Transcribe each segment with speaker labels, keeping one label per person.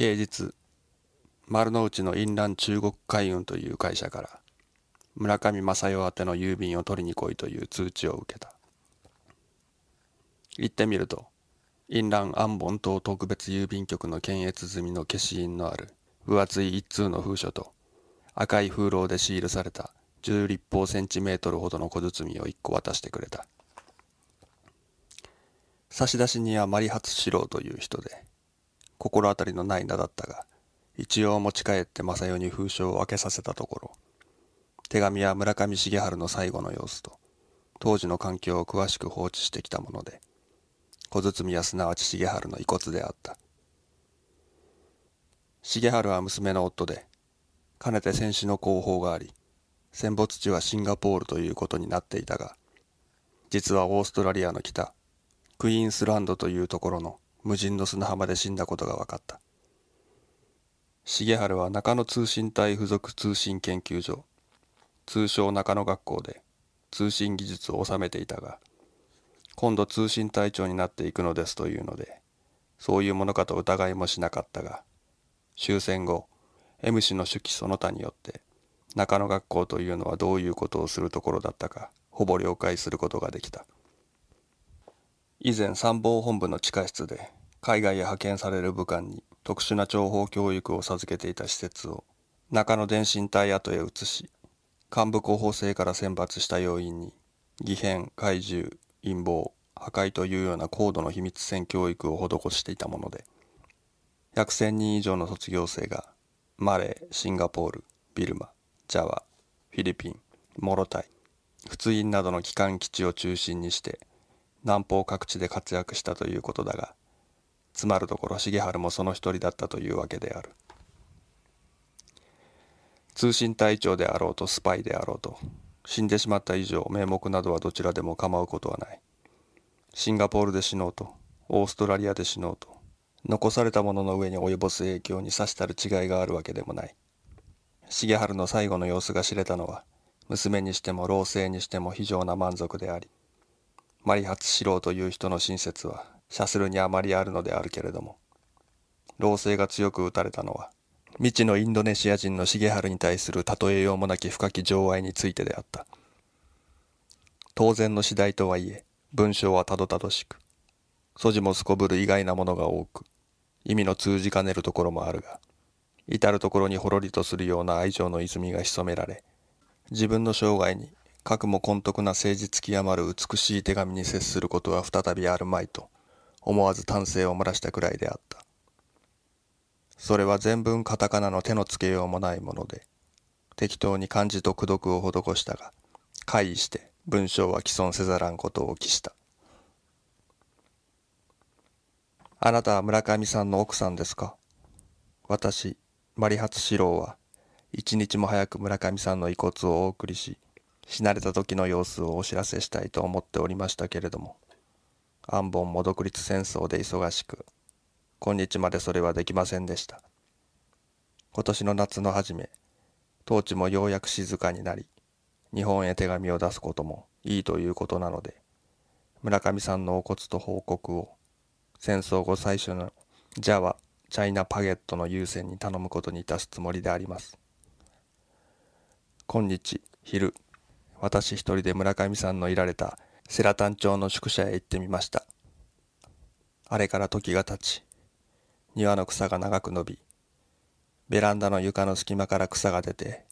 Speaker 1: 平日丸の内の i n 中国海運という会社から村上正代宛ての郵便を取りに来いという通知を受けた行ってみるとインラン安本島特別郵便局の検閲済みの消印のある分厚い一通の封書と赤い風浪でシールされた10立方センチメートルほどの小包を1個渡してくれた差出人はマリハツシロという人で心当たりのない名だったが、一応持ち帰って正代に封書を開けさせたところ、手紙は村上重春の最後の様子と、当時の環境を詳しく放置してきたもので、小包はすなわち重春の遺骨であった。重春は娘の夫で、かねて戦死の後方があり、戦没地はシンガポールということになっていたが、実はオーストラリアの北、クイーンスランドというところの無人の砂浜で死んだことが分かった。重春は中野通信隊附属通信研究所、通称中野学校で通信技術を収めていたが、今度通信隊長になっていくのですというので、そういうものかと疑いもしなかったが、終戦後、M 氏の手記その他によって、中野学校というのはどういうことをするところだったか、ほぼ了解することができた。以前参謀本部の地下室で海外へ派遣される武官に特殊な情報教育を授けていた施設を中野電信隊跡へ移し幹部候補生から選抜した要員に偽変怪獣陰謀破壊というような高度の秘密戦教育を施していたもので約1,000人以上の卒業生がマレーシンガポールビルマジャワフィリピンモロタイ仏印などの機関基地を中心にして南方各地で活躍したということだがつまるところ重治もその一人だったというわけである通信隊長であろうとスパイであろうと死んでしまった以上名目などはどちらでも構うことはないシンガポールで死のうとオーストラリアで死のうと残されたものの上に及ぼす影響にさしたる違いがあるわけでもない重治の最後の様子が知れたのは娘にしても老生にしても非常な満足でありマリハツ四郎という人の親切はシャスルにあまりあるのであるけれども老政が強く打たれたのは未知のインドネシア人の重治に対する例えようもなき深き情愛についてであった当然の次第とはいえ文章はたどたどしく素地もすこぶる意外なものが多く意味の通じかねるところもあるが至る所にほろりとするような愛情の泉が潜められ自分の生涯にかくも根徳な誠実極まる美しい手紙に接することは再びあるまいと、思わず丹精を漏らしたくらいであった。それは全文カタカナの手のつけようもないもので、適当に漢字と句読を施したが、乖意して文章は既存せざらんことを期した。あなたは村上さんの奥さんですか私、マリハツ四郎は、一日も早く村上さんの遺骨をお送りし、死なれた時の様子をお知らせしたいと思っておりましたけれども、アンボンも独立戦争で忙しく、今日までそれはできませんでした。今年の夏の初め、当地もようやく静かになり、日本へ手紙を出すこともいいということなので、村上さんのお骨と報告を、戦争後最初のジャワ・チャイナパゲットの優先に頼むことにいたすつもりであります。今日、昼、私一人で村上さんのいられたセラタン町の宿舎へ行ってみました。あれから時が経ち、庭の草が長く伸び、ベランダの床の隙間から草が出て、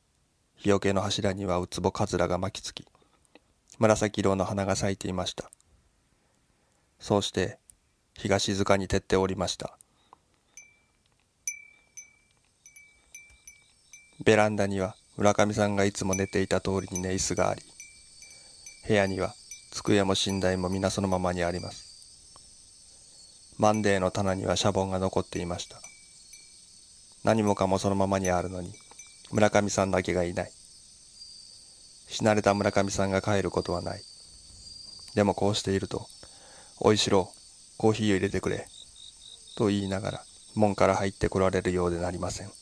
Speaker 1: 日よけの柱にはウツボカズラが巻きつき、紫色の花が咲いていました。そうして、日が静かに照っておりました。ベランダには村上さんがいつも寝ていた通りにね、椅子があり、部屋には机も寝台も皆そのままにあります。マンデーの棚にはシャボンが残っていました。何もかもそのままにあるのに、村上さんだけがいない。死なれた村上さんが帰ることはない。でもこうしていると、おいしろ、コーヒーを入れてくれ。と言いながら、門から入ってこられるようでなりません。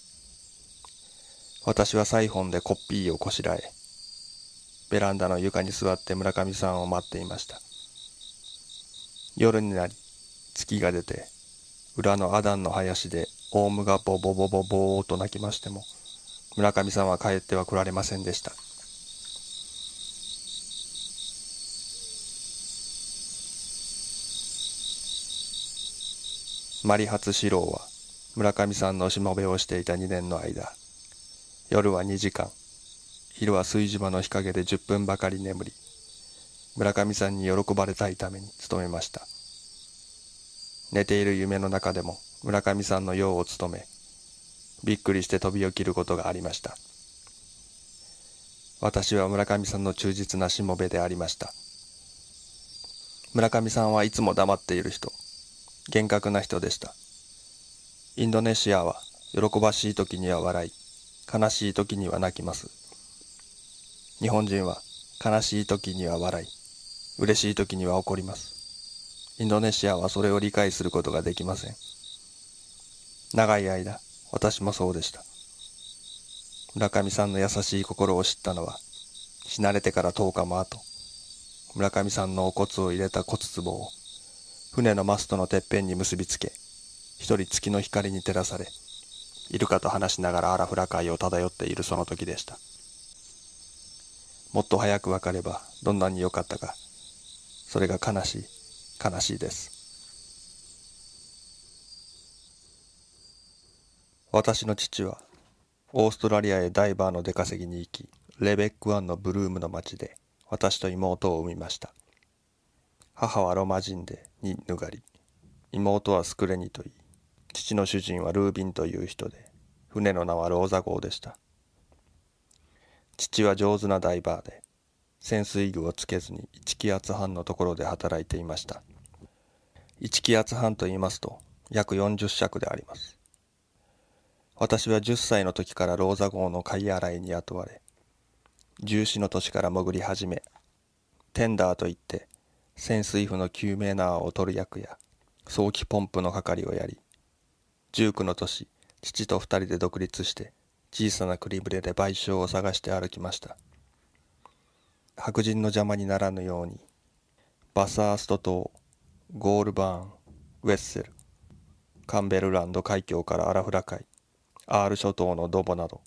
Speaker 1: 私はサイフォンでコッピーをこしらえ、ベランダの床に座って村上さんを待っていました。夜になり、月が出て、裏のアダンの林でオウムがボボボボボーと鳴きましても、村上さんは帰っては来られませんでした。マリハツ四郎は村上さんのしもべをしていた2年の間、夜は2時間。昼は炊事場の日陰で10分ばかり眠り、村上さんに喜ばれたいために努めました。寝ている夢の中でも村上さんの用を務め、びっくりして飛び起きることがありました。私は村上さんの忠実なしもべでありました。村上さんはいつも黙っている人、厳格な人でした。インドネシアは喜ばしい時には笑い、悲しい時には泣きます。日本人は悲しい時には笑い、嬉しい時には怒ります。インドネシアはそれを理解することができません。長い間、私もそうでした。村上さんの優しい心を知ったのは、死なれてから10日も後、村上さんのお骨を入れた骨壺を、船のマストのてっぺんに結びつけ、一人月の光に照らされ、イルカと話しながらアラフラ海を漂っているその時でした。もっと早く分かればどんなに良かったか。それが悲しい、悲しいです。私の父はオーストラリアへダイバーの出稼ぎに行き、レベックワンのブルームの町で私と妹を産みました。母はロマ人でにぬがり、妹はスクレニといい、父の主人はルービンという人で、船の名はローザ号でした。父は上手なダイバーで、潜水具をつけずに1気圧半のところで働いていました。1気圧半と言いますと、約40尺であります。私は10歳の時からローザ号の貝洗いに雇われ、重視の年から潜り始め、テンダーといって潜水譜の救命縄を取る役や、早期ポンプの係をやり、19の年、父と2人で独立して、小さなクリブレで賠償を探して歩きました。白人の邪魔にならぬように、バサースト島、ゴールバーン、ウェッセル、カンベルランド海峡からアラフラ海、アール諸島のドボなど、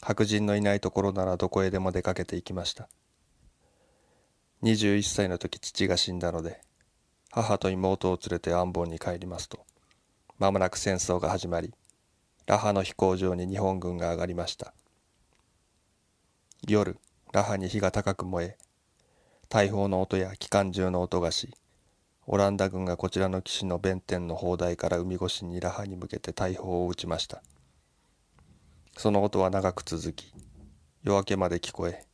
Speaker 1: 白人のいないところならどこへでも出かけていきました。21歳の時父が死んだので、母と妹を連れてアンボンに帰りますと、まもなく戦争が始まりラハの飛行場に日本軍が上がりました夜ラハに火が高く燃え大砲の音や機関銃の音がしオランダ軍がこちらの岸の弁天の砲台から海越しにラハに向けて大砲を撃ちましたその音は長く続き夜明けまで聞こえ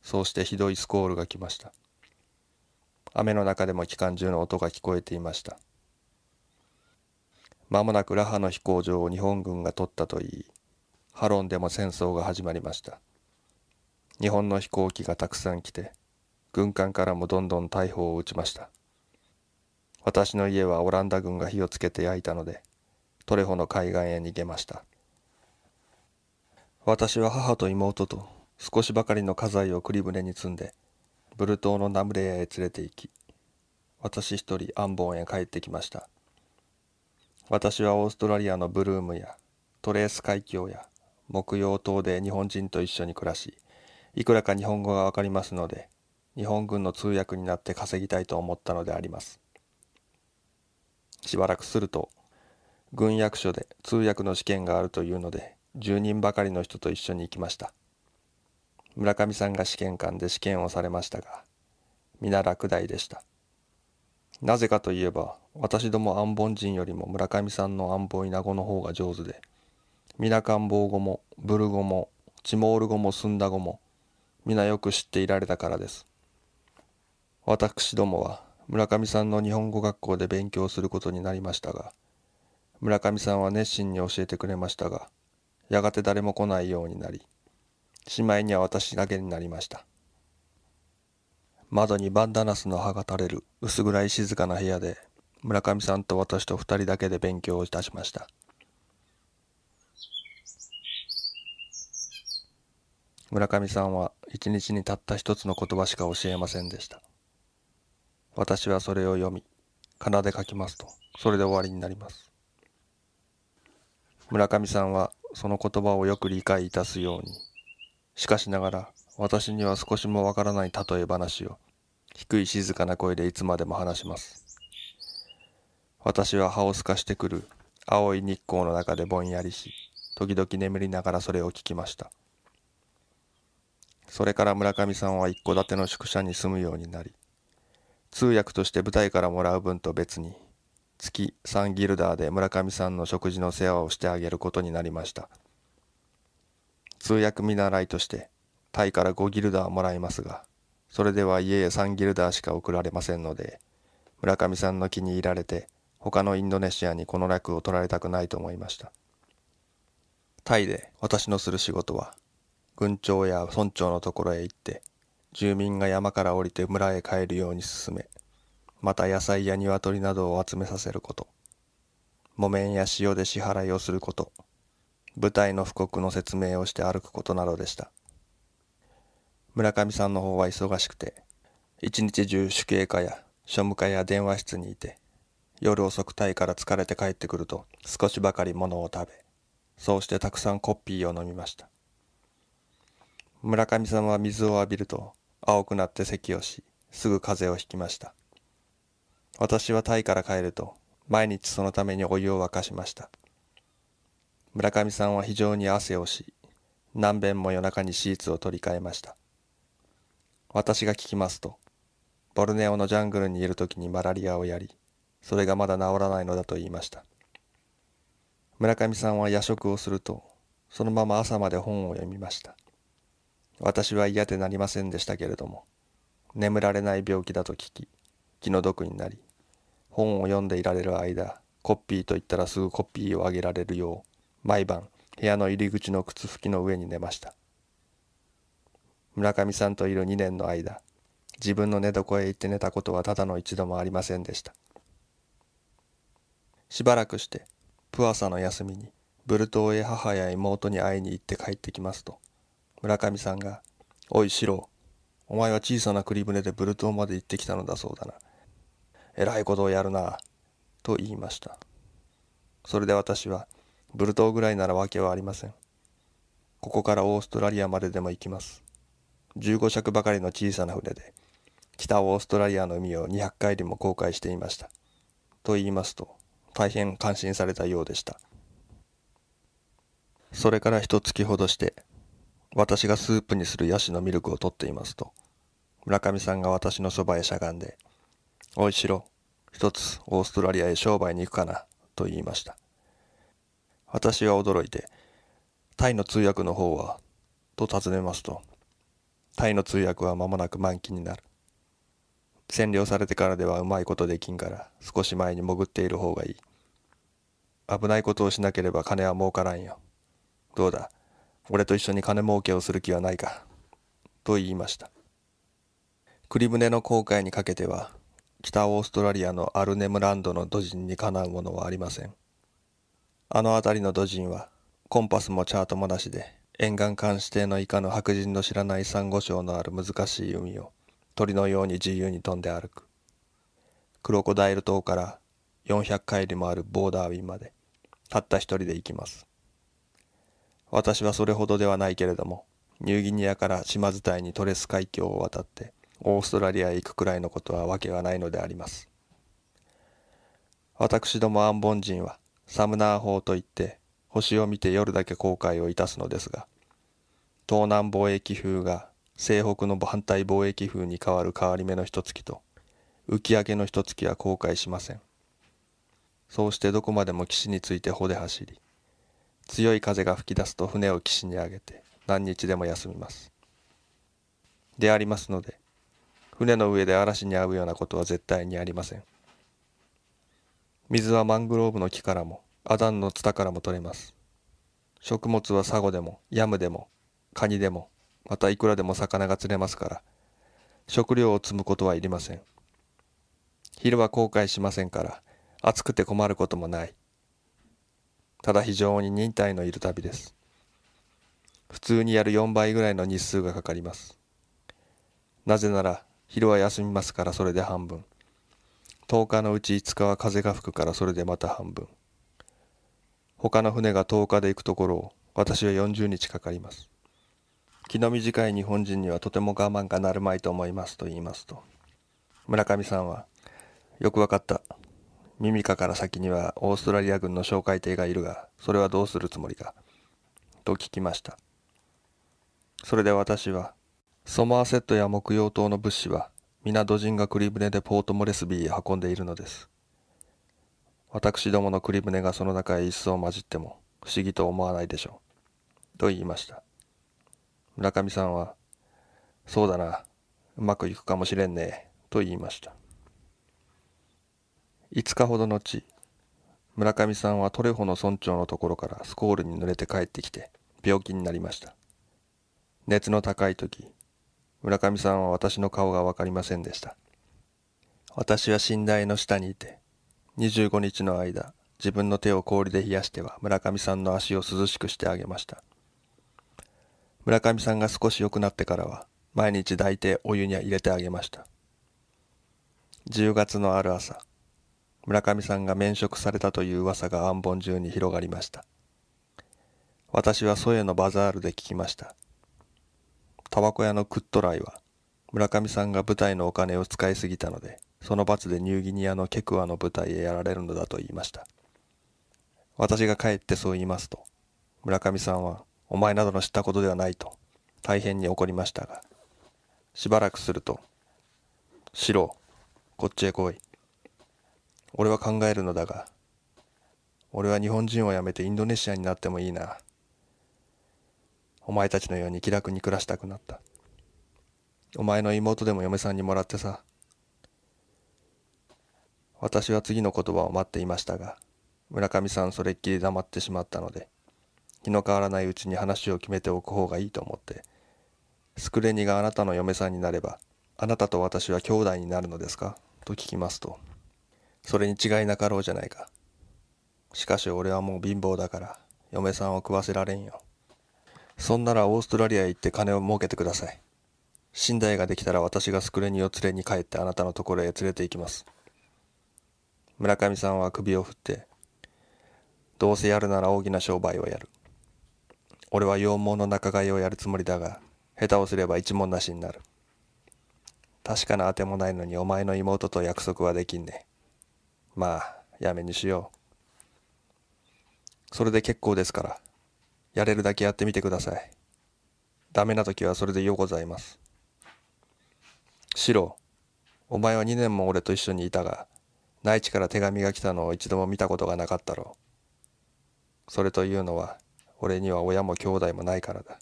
Speaker 1: そうしてひどいスコールが来ました雨の中でも機関銃の音が聞こえていました間もなくラハの飛行場を日本軍が取ったといいハロンでも戦争が始まりました日本の飛行機がたくさん来て軍艦からもどんどん大砲を撃ちました私の家はオランダ軍が火をつけて焼いたのでトレホの海岸へ逃げました私は母と妹と少しばかりの家財を栗船に積んでブル島のナムレアへ連れて行き私一人アンボンへ帰ってきました私はオーストラリアのブルームやトレース海峡や木曜島で日本人と一緒に暮らしいくらか日本語がわかりますので日本軍の通訳になって稼ぎたいと思ったのでありますしばらくすると軍役所で通訳の試験があるというので10人ばかりの人と一緒に行きました村上さんが試験官で試験をされましたが皆落第でしたなぜかといえば私どもボ本人よりも村上さんの安本稲子の方が上手で皆官房語もブル語もチモール語もスンダ語も皆よく知っていられたからです私どもは村上さんの日本語学校で勉強することになりましたが村上さんは熱心に教えてくれましたがやがて誰も来ないようになりしまいには私だけになりました窓にバンダナスの葉が垂れる薄暗い静かな部屋で村上さんと私と二人だけで勉強をいたしました村上さんは一日にたった一つの言葉しか教えませんでした私はそれを読み仮名で書きますとそれで終わりになります村上さんはその言葉をよく理解いたすようにしかしながら私には少しもわからない例え話を、低い静かな声でいつまでも話します。私は歯を透かしてくる青い日光の中でぼんやりし、時々眠りながらそれを聞きました。それから村上さんは一戸建ての宿舎に住むようになり、通訳として舞台からもらう分と別に、月3ギルダーで村上さんの食事の世話をしてあげることになりました。通訳見習いとして、タイから5ギルダーもらいますが、それでは家へ3ギルダーしか送られませんので、村上さんの気に入られて、他のインドネシアにこの楽を取られたくないと思いました。タイで私のする仕事は、軍長や村長のところへ行って、住民が山から降りて村へ帰るように進め、また野菜や鶏などを集めさせること、木綿や塩で支払いをすること、舞台の布告の説明をして歩くことなどでした。村上さんの方は忙しくて、一日中主計課や庶務課や電話室にいて、夜遅くタイから疲れて帰ってくると少しばかり物を食べ、そうしてたくさんコッピーを飲みました。村上さんは水を浴びると青くなって咳をし、すぐ風邪をひきました。私はタイから帰ると毎日そのためにお湯を沸かしました。村上さんは非常に汗をし、何遍も夜中にシーツを取り替えました。私が聞きますと、ボルネオのジャングルにいる時にマラリアをやり、それがまだ治らないのだと言いました。村上さんは夜食をすると、そのまま朝まで本を読みました。私は嫌でなりませんでしたけれども、眠られない病気だと聞き、気の毒になり、本を読んでいられる間、コッピーと言ったらすぐコッピーをあげられるよう、毎晩部屋の入り口の靴拭きの上に寝ました。村上さんといる2年の間自分の寝床へ行って寝たことはただの一度もありませんでしたしばらくしてプアサの休みにブル島へ母や妹に会いに行って帰ってきますと村上さんが「おい四郎お前は小さな栗船でブル島まで行ってきたのだそうだなえらいことをやるな」と言いましたそれで私は「ブルーぐらいなら訳はありませんここからオーストラリアまででも行きます15尺ばかりの小さな船で、北オーストラリアの海を200回りも航海していました。と言いますと、大変感心されたようでした。それから一月ほどして、私がスープにするヤシのミルクを取っていますと、村上さんが私のそばへしゃがんで、おいしろ、一つオーストラリアへ商売に行くかな、と言いました。私は驚いて、タイの通訳の方は、と尋ねますと、タイの通訳は間もなく満期になる。占領されてからではうまいことできんから少し前に潜っている方がいい。危ないことをしなければ金は儲からんよ。どうだ俺と一緒に金儲けをする気はないか。と言いました。栗船の航海にかけては北オーストラリアのアルネムランドの土人にかなうものはありません。あの辺りの土人はコンパスもチャートもなしで沿岸監視艇のイカの白人の知らない珊瑚礁のある難しい海を鳥のように自由に飛んで歩くクロコダイル島から400海里もあるボーダーウィンまでたった一人で行きます私はそれほどではないけれどもニューギニアから島伝いにトレス海峡を渡ってオーストラリアへ行くくらいのことはわけがないのであります私どもアンボン人はサムナー法といって星を見て夜だけ後悔をいたすのですが東南貿易風が西北の反対貿易風に変わる変わり目の一月と浮き上の一月は後悔しませんそうしてどこまでも岸について帆で走り強い風が吹き出すと船を岸に上げて何日でも休みますでありますので船の上で嵐に遭うようなことは絶対にありません水はマングローブの木からもアダンのツタからも取れます食物はサゴでもヤムでもカニでも、またいくらでも魚が釣れますから、食料を積むことはいりません。昼は後悔しませんから、暑くて困ることもない。ただ非常に忍耐のいる旅です。普通にやる4倍ぐらいの日数がかかります。なぜなら、昼は休みますからそれで半分。10日のうち5日は風が吹くからそれでまた半分。他の船が10日で行くところを私は40日かかります。気の短い日本人にはとても我慢がなるまいと思いますと言いますと村上さんはよくわかったミミカから先にはオーストラリア軍の哨戒艇がいるがそれはどうするつもりかと聞きましたそれで私はソマーセットや木曜島の物資は皆土人が栗船でポートモレスビーへ運んでいるのです私どもの栗船がその中へ一層混じっても不思議と思わないでしょうと言いました村上さんは、そうだな、うまくいくかもしれんね、と言いました。5日ほど後、村上さんはトレホの村長のところからスコールに濡れて帰ってきて、病気になりました。熱の高い時、村上さんは私の顔がわかりませんでした。私は寝台の下にいて、25日の間、自分の手を氷で冷やしては村上さんの足を涼しくしてあげました。村上さんが少し良くなってからは毎日抱いてお湯に入れてあげました10月のある朝村上さんが免職されたという噂が安本中に広がりました私はソエのバザールで聞きましたタバコ屋のクットライは村上さんが舞台のお金を使いすぎたのでその罰でニューギニアのケクアの舞台へやられるのだと言いました私が帰ってそう言いますと村上さんはお前などの知ったことではないと、大変に怒りましたが、しばらくすると、四郎、こっちへ来い。俺は考えるのだが、俺は日本人を辞めてインドネシアになってもいいな。お前たちのように気楽に暮らしたくなった。お前の妹でも嫁さんにもらってさ。私は次の言葉を待っていましたが、村上さんそれっきり黙ってしまったので、気の変わらないうちに話を決めておく方がいいと思って、スクレニがあなたの嫁さんになれば、あなたと私は兄弟になるのですかと聞きますと、それに違いなかろうじゃないか。しかし俺はもう貧乏だから、嫁さんを食わせられんよ。そんならオーストラリアへ行って金を儲けてください。寝台ができたら私がスクレニを連れに帰ってあなたのところへ連れて行きます。村上さんは首を振って、どうせやるなら大きな商売をやる。俺は羊毛の仲買いをやるつもりだが、下手をすれば一文なしになる。確かなあてもないのにお前の妹と約束はできんね。まあ、やめにしよう。それで結構ですから、やれるだけやってみてください。ダメな時はそれでようございます。シロ、お前は2年も俺と一緒にいたが、内地から手紙が来たのを一度も見たことがなかったろう。それというのは、俺には親も兄弟もないからだ。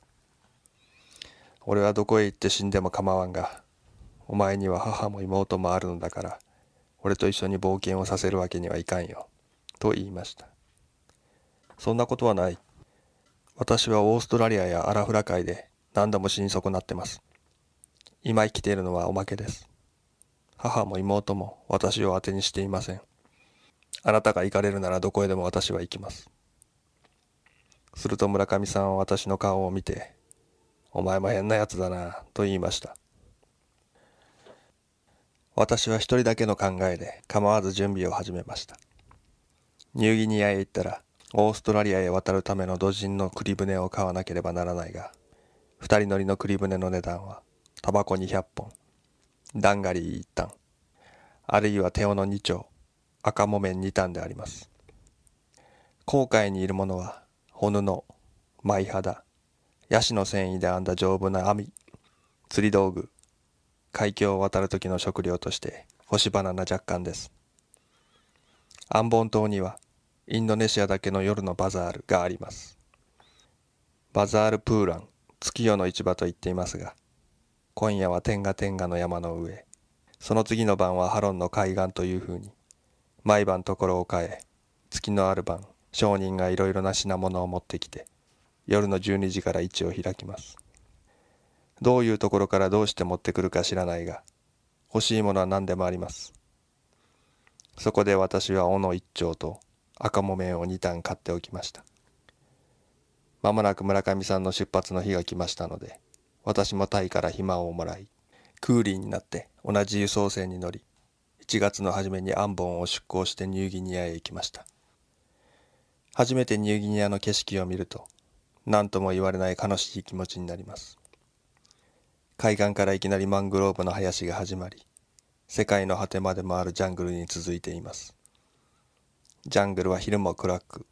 Speaker 1: 俺はどこへ行って死んでも構わんが、お前には母も妹もあるのだから、俺と一緒に冒険をさせるわけにはいかんよ。と言いました。そんなことはない。私はオーストラリアやアラフラ海で何度も死に損なってます。今生きているのはおまけです。母も妹も私を当てにしていません。あなたが行かれるならどこへでも私は行きます。すると村上さんは私の顔を見て、お前も変なやつだな、と言いました。私は一人だけの考えで構わず準備を始めました。ニューギニアへ行ったら、オーストラリアへ渡るための土人の栗船を買わなければならないが、二人乗りの栗船の値段は、タバコ200本、ダンガリー1単、あるいは手斧2丁、赤木綿2単であります。航海にいるものはほぬの、舞肌、ヤシの繊維で編んだ丈夫な網、釣り道具、海峡を渡る時の食料として干しバナナ若干です。アンボン島にはインドネシアだけの夜のバザールがあります。バザールプーラン、月夜の市場と言っていますが、今夜は天下天下の山の上、その次の晩はハロンの海岸というふうに、毎晩ところを変え、月のある晩、商人がいろいろな品物を持ってきて夜の12時から市を開きますどういうところからどうして持ってくるか知らないが欲しいものは何でもありますそこで私は斧一丁と赤木綿を2段買っておきましたまもなく村上さんの出発の日が来ましたので私もタイから暇をもらいクーリーになって同じ輸送船に乗り1月の初めにアンボンを出港してニューギニアへ行きました初めてニューギニアの景色を見ると、何とも言われない悲しい気持ちになります。海岸からいきなりマングローブの林が始まり、世界の果てまで回るジャングルに続いています。ジャングルは昼も暗く、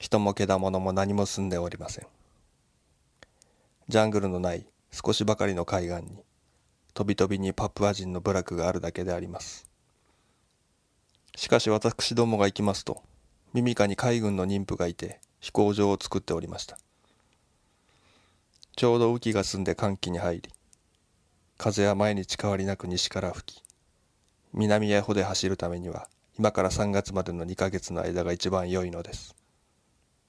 Speaker 1: 人もけだものも何も住んでおりません。ジャングルのない少しばかりの海岸に、とびとびにパプア人の部落があるだけであります。しかし私どもが行きますと、耳ミに海軍の妊婦がいて飛行場を作っておりましたちょうど雨季が済んで寒気に入り風は毎日変わりなく西から吹き南へほで走るためには今から3月までの2ヶ月の間が一番良いのです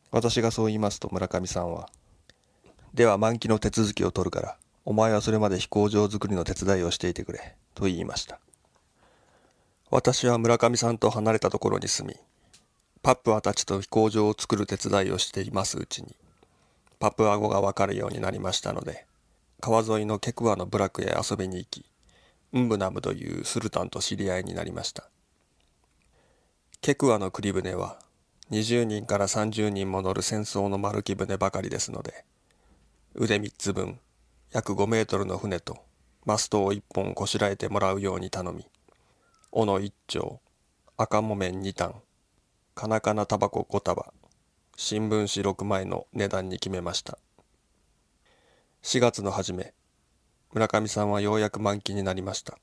Speaker 1: 私がそう言いますと村上さんは「では満期の手続きを取るからお前はそれまで飛行場作りの手伝いをしていてくれ」と言いました私は村上さんと離れたところに住みパプアたちと飛行場を作る手伝いをしていますうちにパプア語がわかるようになりましたので川沿いのケクアの部落へ遊びに行きウンブナムというスルタンと知り合いになりましたケクワの栗船は20人から30人も乗る戦争の丸木船ばかりですので腕3つ分約5メートルの船とマストを1本こしらえてもらうように頼み斧1丁赤木綿2単カナカナタバコ5束、新聞紙6枚の値段に決めました。4月の初め、村上さんはようやく満期になりました。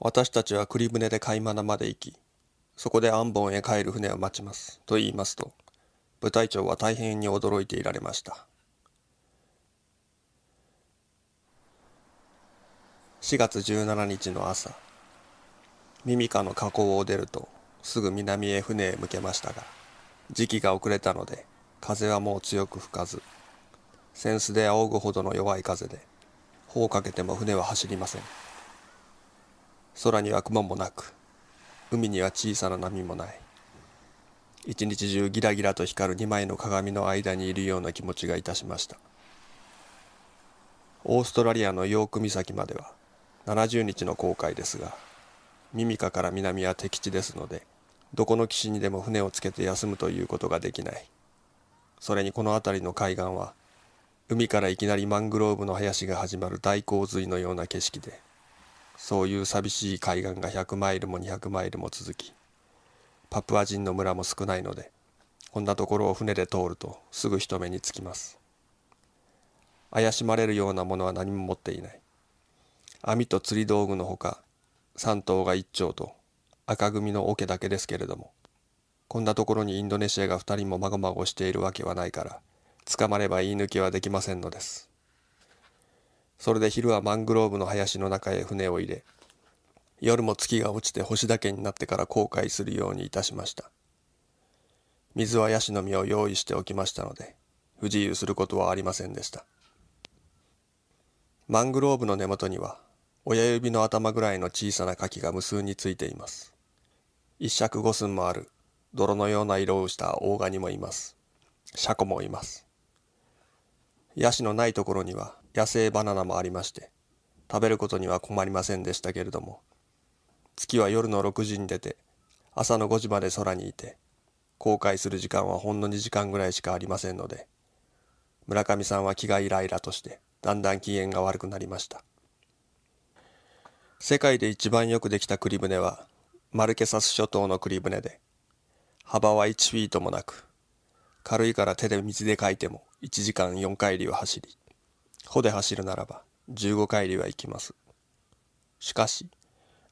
Speaker 1: 私たちは栗船で貝花まで行き、そこでアンボンへ帰る船を待ちます、と言いますと、部隊長は大変に驚いていられました。4月17日の朝、ミミカの河口を出ると、すぐ南へ船へ向けましたが時期が遅れたので風はもう強く吹かず扇子で仰ぐほどの弱い風で帆をかけても船は走りません空には雲もなく海には小さな波もない一日中ギラギラと光る2枚の鏡の間にいるような気持ちがいたしましたオーストラリアのヨーク岬までは70日の航海ですがミミカから南は敵地ですのでどこの岸にでも船をつけて休むということができないそれにこの辺りの海岸は海からいきなりマングローブの林が始まる大洪水のような景色でそういう寂しい海岸が100マイルも200マイルも続きパプア人の村も少ないのでこんなところを船で通るとすぐ人目につきます怪しまれるようなものは何も持っていない網と釣り道具のほか3頭が1丁と赤組の桶だけですけれどもこんなところにインドネシアが2人もまごまごしているわけはないから捕まれば言い抜きはできませんのですそれで昼はマングローブの林の中へ船を入れ夜も月が落ちて星だけになってから後悔するようにいたしました水はヤシの実を用意しておきましたので不自由することはありませんでしたマングローブの根元には親指の頭ぐらいの小さな柿が無数についています一尺五寸もある泥のような色をした大ガニもいます。シャコもいます。ヤシのないところには野生バナナもありまして、食べることには困りませんでしたけれども、月は夜の6時に出て、朝の5時まで空にいて、後悔する時間はほんの2時間ぐらいしかありませんので、村上さんは気がイライラとして、だんだん機嫌が悪くなりました。世界で一番よくできた栗船はマルケサス諸島のクリブネで、幅は1フィートもなく、軽いから手で水でかいても1時間4回りを走り、帆で走るならば15回りは行きます。しかし、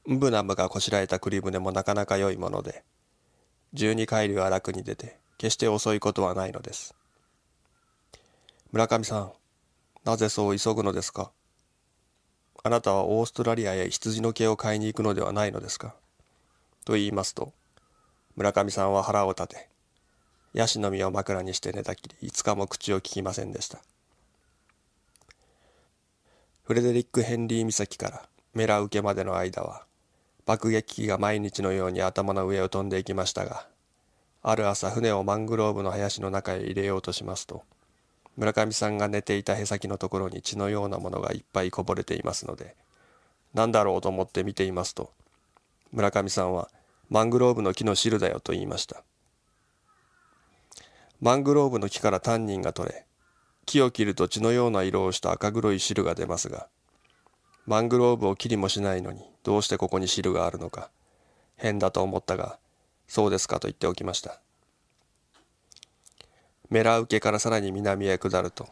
Speaker 1: ブナムがこしらえたクリブネもなかなか良いもので、12回りは楽に出て、決して遅いことはないのです。村上さん、なぜそう急ぐのですかあなたはオーストラリアへ羊の毛を買いに行くのではないのですかと言いますと、村上さんは腹を立て、ヤシの実を枕にして寝たきり5日も口をききませんでした。フレデリック・ヘンリー岬からメラ受けまでの間は、爆撃機が毎日のように頭の上を飛んでいきましたが、ある朝船をマングローブの林の中へ入れようとしますと、村上さんが寝ていたへさきのところに血のようなものがいっぱいこぼれていますので、何だろうと思って見ていますと、村上さんはマングローブの木の汁だよと言いましたマングローブの木からタンニンが取れ木を切ると血のような色をした赤黒い汁が出ますがマングローブを切りもしないのにどうしてここに汁があるのか変だと思ったがそうですかと言っておきましたメラウケからさらに南へ下ると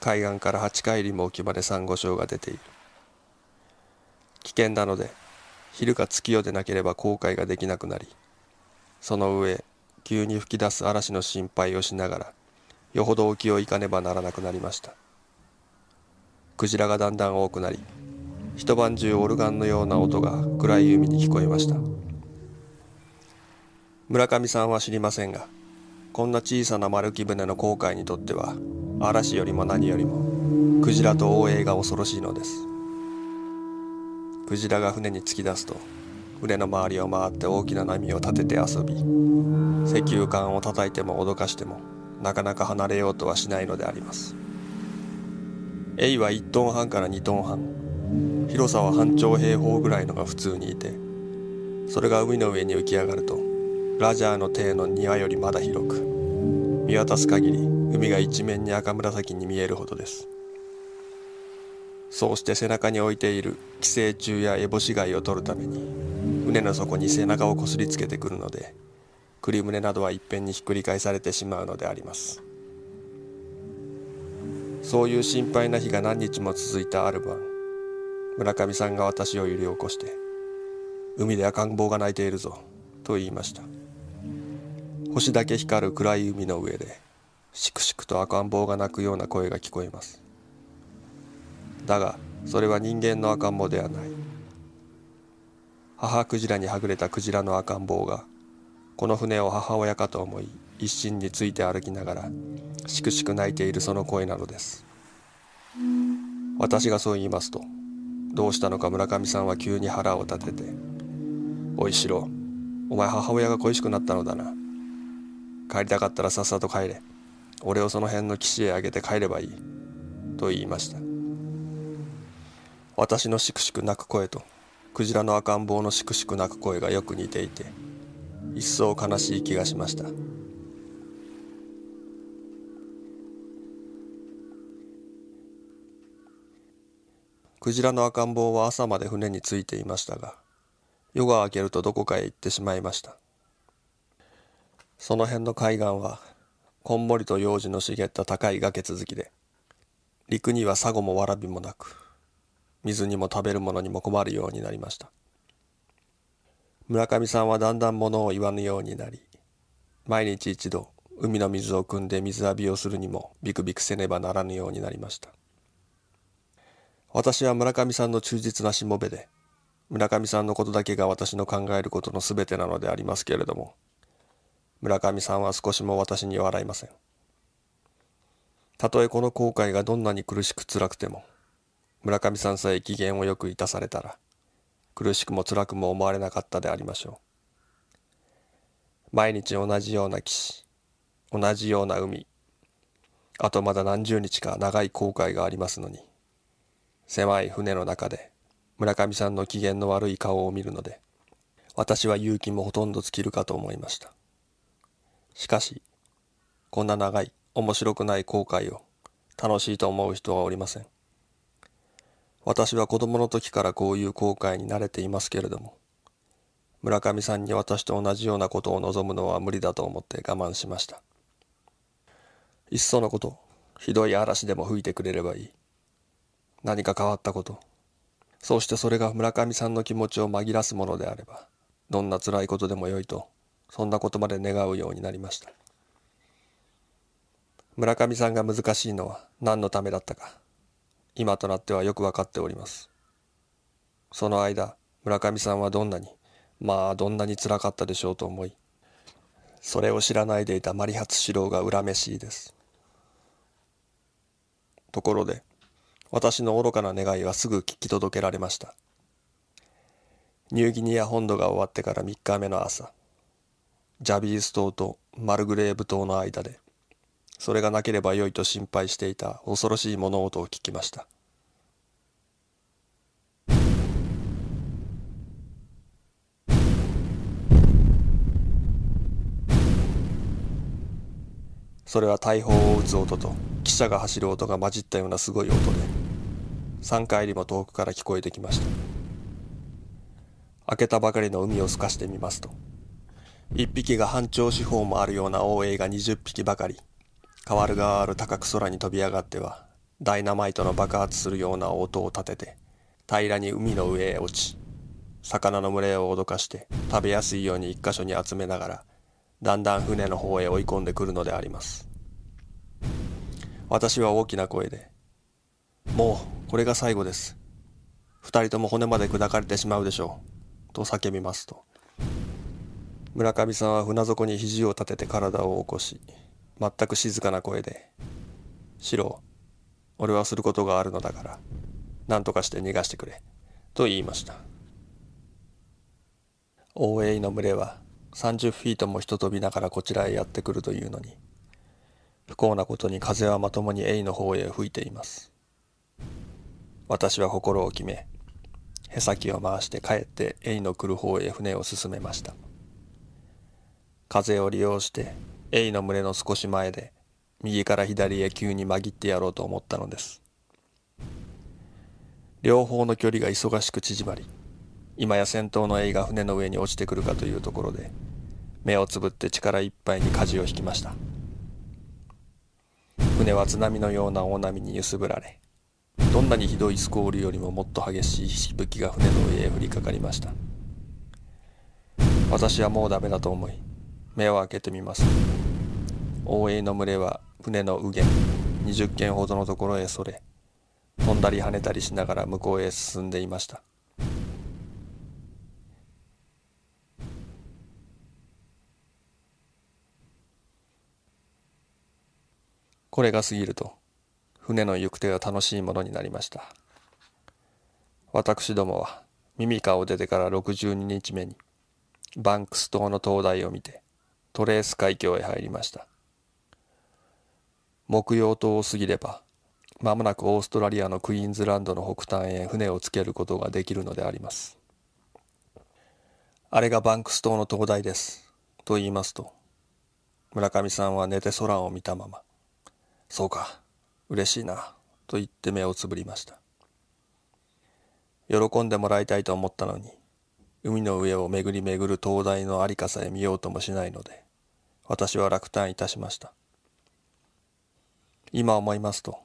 Speaker 1: 海岸から8海里も沖までサンゴ礁が出ている危険なので昼か月夜でなければ後悔ができなくなりその上急に吹き出す嵐の心配をしながらよほど沖を行かねばならなくなりましたクジラがだんだん多くなり一晩中オルガンのような音が暗い海に聞こえました村上さんは知りませんがこんな小さな丸木舟の航海にとっては嵐よりも何よりもクジラと応永が恐ろしいのですクジラが船に突き出すと船の周りを回って大きな波を立てて遊び石油管を叩いても脅かしてもなかなか離れようとはしないのでありますエイは1トン半から2トン半広さは半兆平方ぐらいのが普通にいてそれが海の上に浮き上がるとラジャーの艇の庭よりまだ広く見渡す限り海が一面に赤紫に見えるほどですそうして背中に置いている寄生虫やエボシ貝を取るために胸の底に背中をこすりつけてくるので栗胸などはいっぺんにひっくり返されてしまうのでありますそういう心配な日が何日も続いたある晩村上さんが私を揺り起こして「海で赤ん坊が泣いているぞ」と言いました星だけ光る暗い海の上でしくしくと赤ん坊が泣くような声が聞こえますだがそれは人間の赤ん坊ではない母クジラにはぐれたクジラの赤ん坊がこの船を母親かと思い一心について歩きながらしくしく泣いているその声なのです私がそう言いますとどうしたのか村上さんは急に腹を立てて「おいしろお前母親が恋しくなったのだな帰りたかったらさっさと帰れ俺をその辺の岸へあげて帰ればいい」と言いました私のしくしく泣く声とクジラの赤ん坊のしくしく泣く声がよく似ていて一層悲しい気がしましたクジラの赤ん坊は朝まで船についていましたが夜が明けるとどこかへ行ってしまいましたその辺の海岸はこんもりと幼児の茂った高い崖続きで陸にはサゴもわらびもなく水にも食べるものにも困るようになりました村上さんはだんだん物を言わぬようになり毎日一度海の水を汲んで水浴びをするにもビクビクせねばならぬようになりました私は村上さんの忠実なしもべで村上さんのことだけが私の考えることの全てなのでありますけれども村上さんは少しも私に笑いませんたとえこの後悔がどんなに苦しく辛くても村上さんさえ機嫌をよくいたされたら苦しくも辛くも思われなかったでありましょう毎日同じような岸同じような海あとまだ何十日か長い航海がありますのに狭い船の中で村上さんの機嫌の悪い顔を見るので私は勇気もほとんど尽きるかと思いましたしかしこんな長い面白くない後悔を楽しいと思う人はおりません私は子供の時からこういう後悔に慣れていますけれども、村上さんに私と同じようなことを望むのは無理だと思って我慢しました。いっそのこと、ひどい嵐でも吹いてくれればいい。何か変わったこと、そしてそれが村上さんの気持ちを紛らすものであれば、どんな辛いことでもよいと、そんなことまで願うようになりました。村上さんが難しいのは何のためだったか。今となってはよく分かっております。その間、村上さんはどんなに、まあどんなにつらかったでしょうと思い、それを知らないでいたマリハツ四郎が恨めしいです。ところで、私の愚かな願いはすぐ聞き届けられました。ニューギニア本土が終わってから3日目の朝、ジャビース島とマルグレーブ島の間で、それがなければよいと心配していた恐ろしい物音を聞きました。それは大砲を撃つ音と汽車が走る音が混じったようなすごい音で3回りも遠くから聞こえてきました開けたばかりの海を透かしてみますと1匹が半長四方もあるような大栄が20匹ばかり変わる変ある高く空に飛び上がってはダイナマイトの爆発するような音を立てて平らに海の上へ落ち魚の群れを脅かして食べやすいように一箇所に集めながらだんだん船の方へ追い込んでくるのであります私は大きな声で「もうこれが最後です2人とも骨まで砕かれてしまうでしょう」と叫びますと村上さんは船底に肘を立てて体を起こし全く静かな声で、シロ、俺はすることがあるのだから、何とかして逃がしてくれ、と言いました。大エの群れは30フィートも人飛びながらこちらへやってくるというのに、不幸なことに風はまともにエイの方へ吹いています。私は心を決め、へさきを回して帰ってエイの来る方へ船を進めました。風を利用してエイの群れの少し前で右から左へ急に紛ってやろうと思ったのです両方の距離が忙しく縮まり今や先頭のエイが船の上に落ちてくるかというところで目をつぶって力いっぱいに舵を引きました船は津波のような大波に揺すぶられどんなにひどいスコールよりももっと激しいしぶきが船の上へ降りかかりました私はもうダメだと思い目を開けてみます大江の群れは船の右舷20軒ほどのところへそれ飛んだり跳ねたりしながら向こうへ進んでいましたこれが過ぎると船の行く手が楽しいものになりました私どもは耳かを出てから62日目にバンクス島の灯台を見てトレース海峡へ入りました木曜島を過ぎればまもなくオーストラリアのクイーンズランドの北端へ船をつけることができるのでありますあれがバンクス島の灯台ですと言いますと村上さんは寝て空を見たまま「そうか嬉しいな」と言って目をつぶりました喜んでもらいたいと思ったのに海の上を巡り巡る灯台のありかさえ見ようともしないので私は落胆いたしました。今思いますと、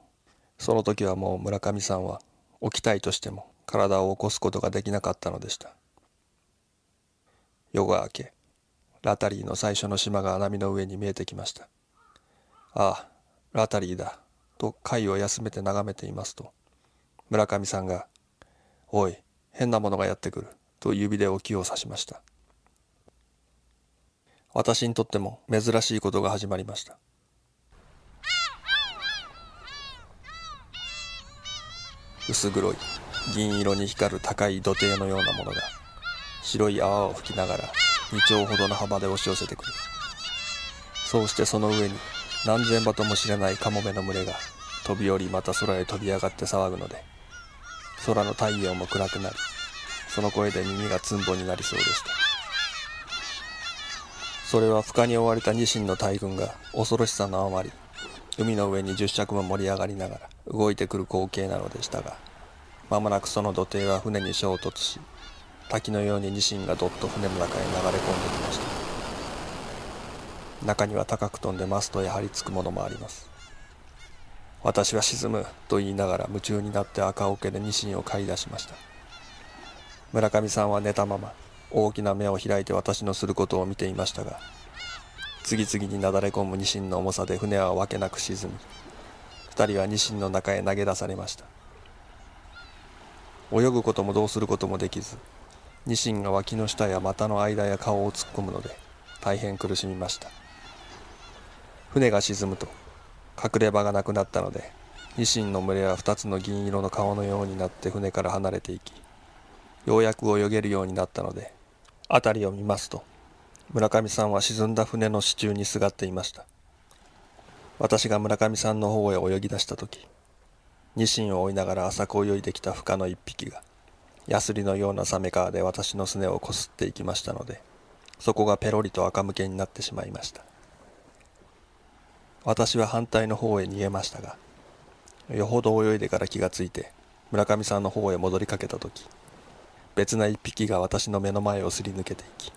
Speaker 1: その時はもう村上さんは起きたいとしても体を起こすことができなかったのでした。夜が明け、ラタリーの最初の島が波の上に見えてきました。ああ、ラタリーだ、と貝を休めて眺めていますと、村上さんが、おい、変なものがやってくる、と指で沖を刺しました。私にとっても珍しいことが始まりました。薄黒い銀色に光る高い土手のようなものが白い泡を吹きながら2丁ほどの幅で押し寄せてくるそうしてその上に何千羽とも知らないカモメの群れが飛び降りまた空へ飛び上がって騒ぐので空の太陽も暗くなりその声で耳がつんぼになりそうでしたそれは深に追われたニシンの大群が恐ろしさのあまり海の上に10尺も盛り上がりながら動いてくる光景なのでしたがまもなくその土手は船に衝突し滝のようにニシンがどっと船の中へ流れ込んできました中には高く飛んでマストへ張り付くものもあります私は沈むと言いながら夢中になって赤桶でニシンを買い出しました村上さんは寝たまま大きな目を開いて私のすることを見ていましたが次々になだれ込むニシンの重さで船はわけなく沈み2人はニシンの中へ投げ出されました泳ぐこともどうすることもできずニシンが脇の下や股の間や顔を突っ込むので大変苦しみました船が沈むと隠れ場がなくなったのでニシンの群れは2つの銀色の顔のようになって船から離れていきようやく泳げるようになったので辺りを見ますと村上さんは沈んだ船の支柱にすがっていました私が村上さんの方へ泳ぎ出した時ニシンを追いながら浅く泳いできたフカの一匹がヤスリのようなサメカーで私のすねをこすっていきましたのでそこがペロリと赤むけになってしまいました私は反対の方へ逃げましたがよほど泳いでから気がついて村上さんの方へ戻りかけた時別な一匹が私の目の前をすり抜けていき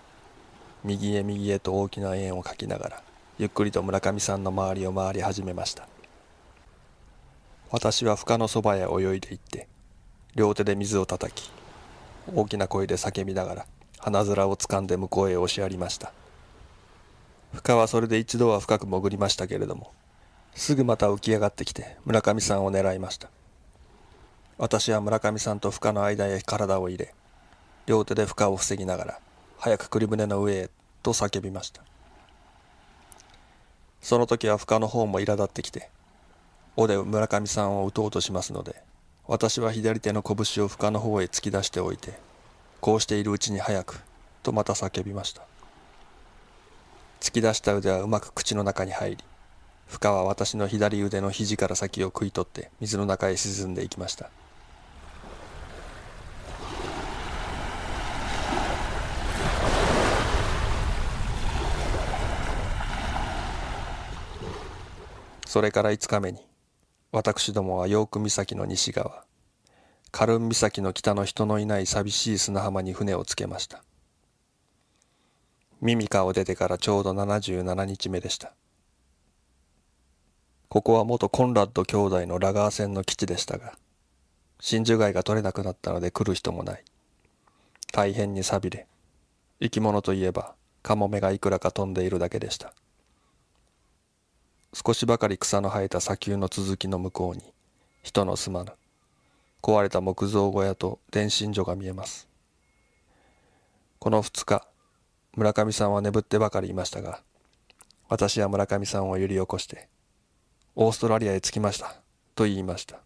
Speaker 1: 右へ右へと大きな円を描きながらゆっくりと村上さんの周りを回り始めました私は深のそばへ泳いでいって両手で水をたたき大きな声で叫びながら花面をつかんで向こうへ押しやりました深はそれで一度は深く潜りましたけれどもすぐまた浮き上がってきて村上さんを狙いました私は村上さんと深の間へ体を入れ両手で負荷を防ぎながら、早く栗船の上へ、と叫びました。その時は負荷の方も苛立ってきて、尾で村上さんを撃とうとしますので、私は左手の拳を負荷の方へ突き出しておいて、こうしているうちに早く、とまた叫びました。突き出した腕はうまく口の中に入り、負荷は私の左腕の肘から先を食い取って水の中へ沈んでいきました。それから5日目に私どもはヨーク岬の西側カルン岬の北の人のいない寂しい砂浜に船をつけましたミミカを出てからちょうど77日目でしたここは元コンラッド兄弟のラガー船の基地でしたが真珠貝が取れなくなったので来る人もない大変に寂れ生き物といえばカモメがいくらか飛んでいるだけでした少しばかり草の生えた砂丘の続きの向こうに、人の住まぬ、壊れた木造小屋と電信所が見えます。この2日、村上さんは眠ってばかりいましたが、私は村上さんを揺り起こして、オーストラリアへ着きました、と言いました。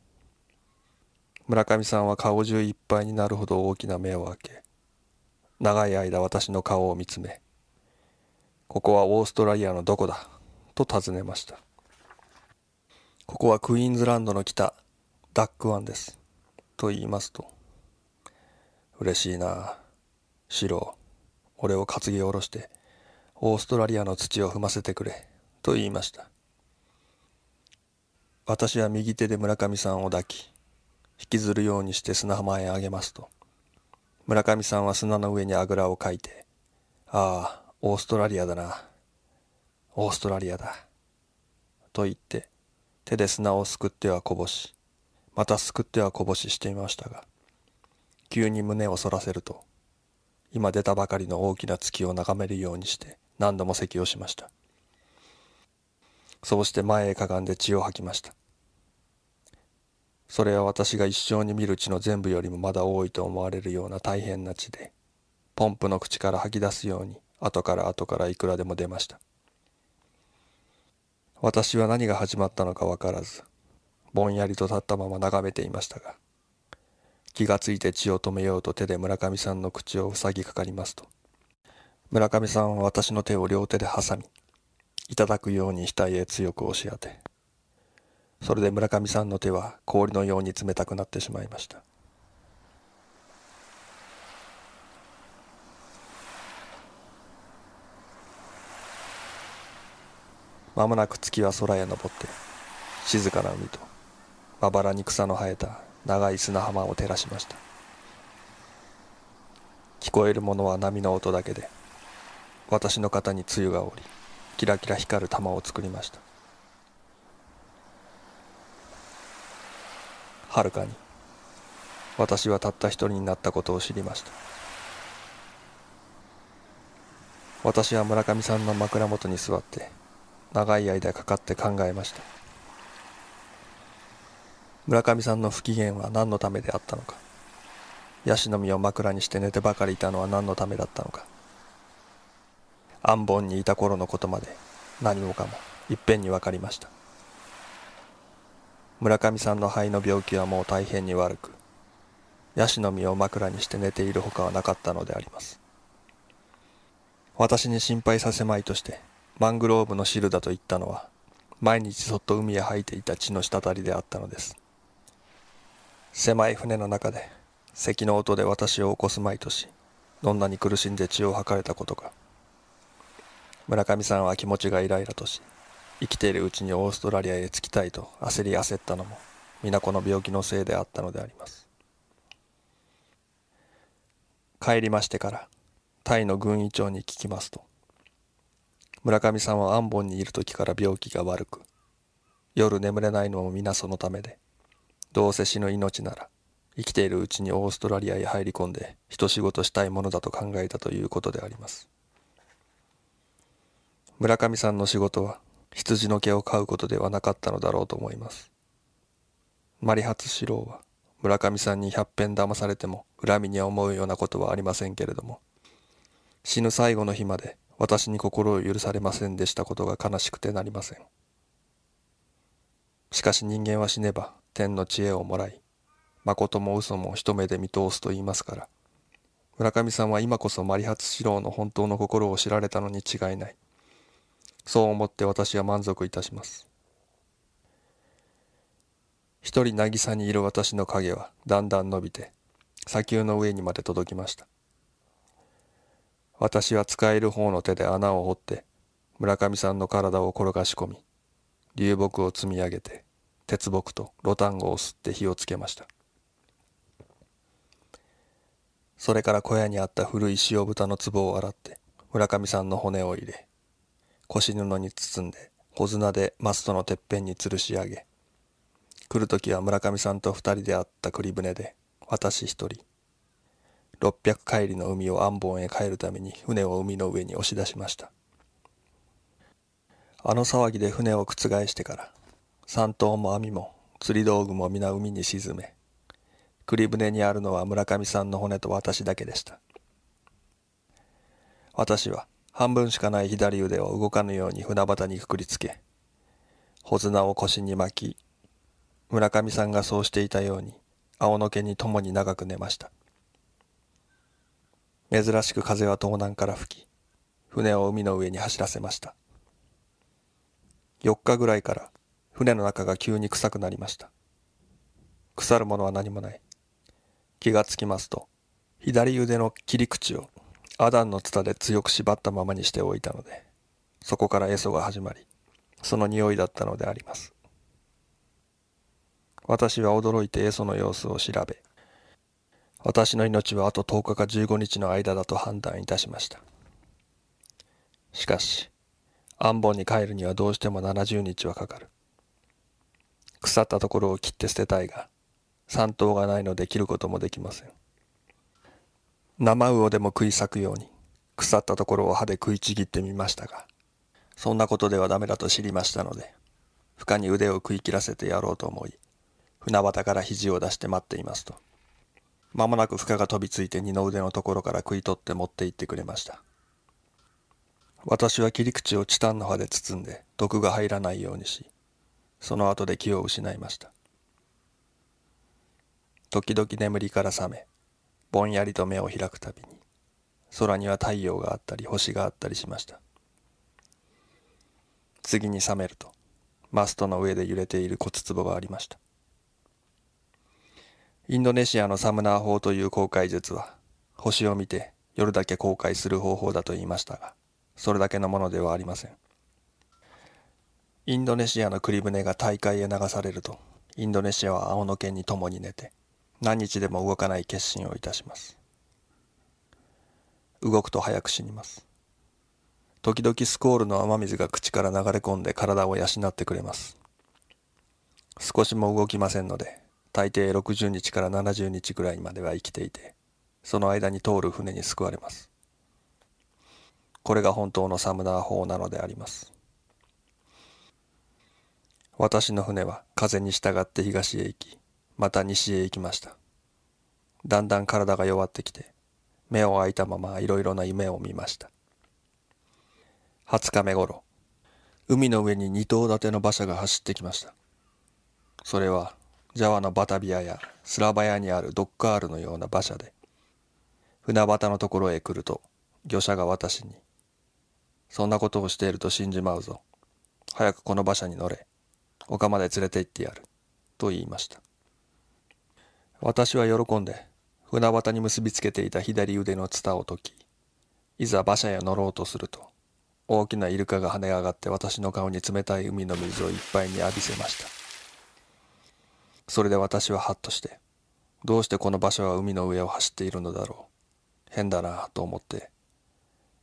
Speaker 1: 村上さんは顔中いっぱいになるほど大きな目を開け、長い間私の顔を見つめ、ここはオーストラリアのどこだと尋ねました。ここはクイーンズランドの北、ダックワンです。と言いますと、嬉しいなシロ俺を担ぎ下ろして、オーストラリアの土を踏ませてくれ、と言いました。私は右手で村上さんを抱き、引きずるようにして砂浜へあげますと、村上さんは砂の上にあぐらをかいて、ああ、オーストラリアだな、オーストラリアだ。と言って、手で砂をすくってはこぼし、またすくってはこぼししていましたが、急に胸を反らせると、今出たばかりの大きな月を眺めるようにして何度も咳をしました。そうして前へかがんで血を吐きました。それは私が一生に見る血の全部よりもまだ多いと思われるような大変な血で、ポンプの口から吐き出すように、後から後からいくらでも出ました。私は何が始まったのか分からずぼんやりと立ったまま眺めていましたが気がついて血を止めようと手で村上さんの口を塞ぎかかりますと村上さんは私の手を両手で挟みいただくように額へ強く押し当てそれで村上さんの手は氷のように冷たくなってしまいましたまもなく月は空へ昇って静かな海とまばらに草の生えた長い砂浜を照らしました聞こえるものは波の音だけで私の肩に露が降りキラキラ光る玉を作りましたはるかに私はたった一人になったことを知りました私は村上さんの枕元に座って長い間かかって考えました村上さんの不機嫌は何のためであったのかヤシの実を枕にして寝てばかりいたのは何のためだったのか安ンにいた頃のことまで何もかもいっぺんに分かりました村上さんの肺の病気はもう大変に悪くヤシの実を枕にして寝ているほかはなかったのであります私に心配させまいとしてマングローブの汁だと言ったのは毎日そっと海へ吐いていた血の滴りであったのです狭い船の中で咳の音で私を起こすまいとしどんなに苦しんで血を吐かれたことか村上さんは気持ちがイライラとし生きているうちにオーストラリアへ着きたいと焦り焦ったのも皆この病気のせいであったのであります帰りましてからタイの軍医長に聞きますと村上さんはアンボンにいる時から病気が悪く、夜眠れないのも皆そのためで、どうせ死ぬ命なら、生きているうちにオーストラリアへ入り込んで、一仕事したいものだと考えたということであります。村上さんの仕事は、羊の毛を飼うことではなかったのだろうと思います。マリハツ四郎は、村上さんに百遍騙されても恨みに思うようなことはありませんけれども、死ぬ最後の日まで私に心を許されませんでしたことが悲しくてなりません。しかし人間は死ねば天の知恵をもらい、誠も嘘も一目で見通すと言いますから、村上さんは今こそマリハツ四郎の本当の心を知られたのに違いない。そう思って私は満足いたします。一人渚にいる私の影はだんだん伸びて、砂丘の上にまで届きました。私は使える方の手で穴を掘って村上さんの体を転がし込み流木を積み上げて鉄木とロタンゴを吸って火をつけましたそれから小屋にあった古い塩豚の壺を洗って村上さんの骨を入れ腰布に包んで小綱でマストのてっぺんに吊るし上げ来る時は村上さんと2人であった栗船で私1人600海里の海をアンボンへ帰るために船を海の上に押し出しましたあの騒ぎで船を覆してから三島も網も釣り道具も皆海に沈め栗船にあるのは村上さんの骨と私だけでした私は半分しかない左腕を動かぬように船端にくくりつけ穂綱を腰に巻き村上さんがそうしていたように青の毛に共に長く寝ました珍しく風は東南から吹き、船を海の上に走らせました。4日ぐらいから船の中が急に臭くなりました。腐るものは何もない。気がつきますと、左腕の切り口をアダンのツタで強く縛ったままにしておいたので、そこからエソが始まり、その匂いだったのであります。私は驚いてエソの様子を調べ、私の命はあと10日か15日の間だと判断いたしました。しかし、アンボンに帰るにはどうしても70日はかかる。腐ったところを切って捨てたいが、三頭がないので切ることもできません。生魚でも食い裂くように、腐ったところを歯で食いちぎってみましたが、そんなことではダメだと知りましたので、負荷に腕を食い切らせてやろうと思い、船端から肘を出して待っていますと。まもなく荷が飛びついて二の腕のところから食い取って持って行ってくれました。私は切り口をチタンの刃で包んで毒が入らないようにし、その後で気を失いました。時々眠りから覚め、ぼんやりと目を開くたびに、空には太陽があったり星があったりしました。次に覚めると、マストの上で揺れている骨壺がありました。インドネシアのサムナー法という航海術は、星を見て夜だけ公開する方法だと言いましたが、それだけのものではありません。インドネシアのクリブネが大海へ流されると、インドネシアは青の県に共に寝て、何日でも動かない決心をいたします。動くと早く死にます。時々スコールの雨水が口から流れ込んで体を養ってくれます。少しも動きませんので、大抵60日から70日ぐらいまでは生きていてその間に通る船に救われますこれが本当のサムナー法なのであります私の船は風に従って東へ行きまた西へ行きましただんだん体が弱ってきて目を開いたままいろいろな夢を見ました20日目頃海の上に2頭立ての馬車が走ってきましたそれはジャワのバタビアやスラバヤにあるドッカールのような馬車で船端のところへ来ると魚者が私に「そんなことをしていると信じまうぞ早くこの馬車に乗れ丘まで連れて行ってやる」と言いました私は喜んで船端に結びつけていた左腕のツタを解きいざ馬車へ乗ろうとすると大きなイルカが跳ね上がって私の顔に冷たい海の水をいっぱいに浴びせましたそれで私はハッとして、どうしてこの場所は海の上を走っているのだろう。変だなと思って、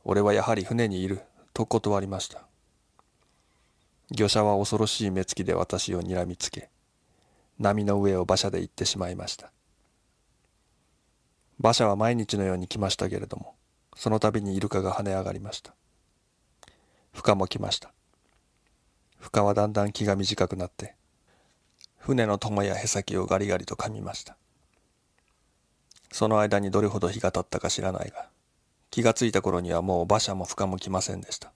Speaker 1: 俺はやはり船にいると断りました。魚者は恐ろしい目つきで私を睨みつけ、波の上を馬車で行ってしまいました。馬車は毎日のように来ましたけれども、その度にイルカが跳ね上がりました。フカも来ました。フカはだんだん気が短くなって、船の友やへさきをガリガリと噛みました。その間にどれほど日が経ったか知らないが、気がついた頃にはもう馬車も深荷も来ませんでした。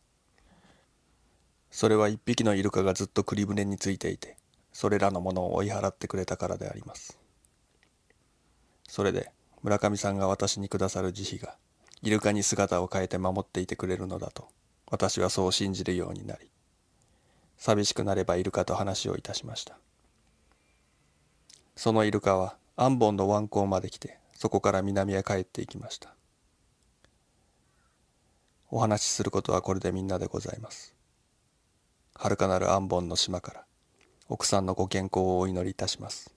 Speaker 1: それは一匹のイルカがずっと栗船についていて、それらのものを追い払ってくれたからであります。それで、村上さんが私にくださる慈悲が、イルカに姿を変えて守っていてくれるのだと、私はそう信じるようになり、寂しくなればイルカと話をいたしました。そのイルカはアンボンの湾口まで来てそこから南へ帰っていきましたお話しすることはこれでみんなでございます遥かなるアンボンの島から奥さんのご健康をお祈りいたします